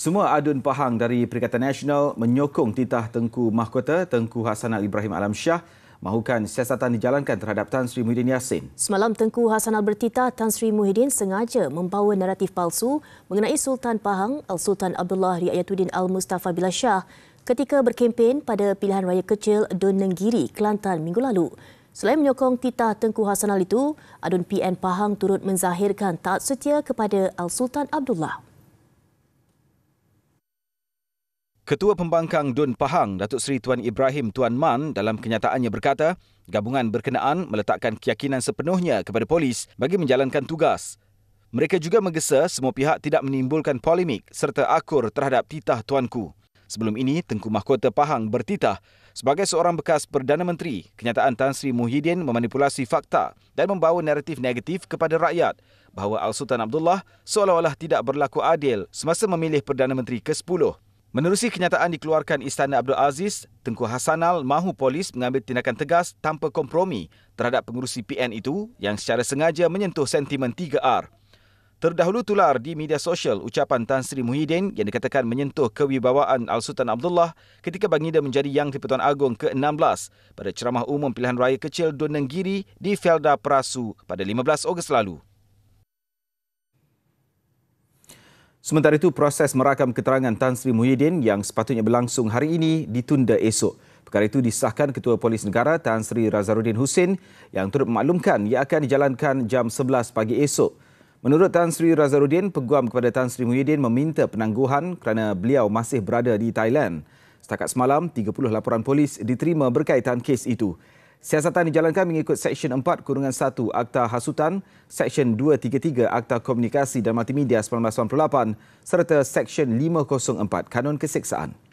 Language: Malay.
Semua adun pahang dari Perikatan Nasional menyokong titah Tengku Mahkota Tengku Hassanal Ibrahim Alam Shah mahukan siasatan dijalankan terhadap Tan Sri Muhyiddin Yassin. Semalam Tengku Hassanal bertitah Tan Sri Muhyiddin sengaja membawa naratif palsu mengenai Sultan Pahang Al-Sultan Abdullah Riayatuddin Al-Mustafa Billah Shah ketika berkempen pada pilihan raya kecil Don Nenggiri, Kelantan minggu lalu. Selain menyokong titah Tengku Hassanal itu, adun PN Pahang turut menzahirkan taat setia kepada Al-Sultan Abdullah. Ketua Pembangkang Dun Pahang, Datuk Seri Tuan Ibrahim Tuan Man dalam kenyataannya berkata, gabungan berkenaan meletakkan keyakinan sepenuhnya kepada polis bagi menjalankan tugas. Mereka juga menggesa semua pihak tidak menimbulkan polemik serta akur terhadap titah tuanku. Sebelum ini, Tengku Mahkota Pahang bertitah sebagai seorang bekas Perdana Menteri. Kenyataan Tan Sri Muhyiddin memanipulasi fakta dan membawa naratif negatif kepada rakyat bahawa Al-Sultan Abdullah seolah-olah tidak berlaku adil semasa memilih Perdana Menteri ke-10. Menerusi kenyataan dikeluarkan Istana Abdul Aziz, Tengku Hassanal mahu polis mengambil tindakan tegas tanpa kompromi terhadap pengurusi PN itu yang secara sengaja menyentuh sentimen 3R. Terdahulu tular di media sosial ucapan Tan Sri Muhyiddin yang dikatakan menyentuh kewibawaan Al-Sultan Abdullah ketika bangida menjadi Yang Tipetuan Agong ke-16 pada ceramah umum pilihan raya kecil Dunenggiri di Felda Perasu pada 15 Ogos lalu. Sementara itu, proses merakam keterangan Tan Sri Muhyiddin yang sepatutnya berlangsung hari ini ditunda esok. Perkara itu disahkan Ketua Polis Negara Tan Sri Razaruddin Hussein yang turut memaklumkan ia akan dijalankan jam 11 pagi esok. Menurut Tan Sri Razaruddin, peguam kepada Tan Sri Muhyiddin meminta penangguhan kerana beliau masih berada di Thailand. Setakat semalam, 30 laporan polis diterima berkaitan kes itu. Siasatan dijalankan mengikut Seksyen 4 Kurungan 1 Akta Hasutan, Seksyen 233 Akta Komunikasi dan Multimedia 1998 serta Seksyen 504 Kanun Keseksaan.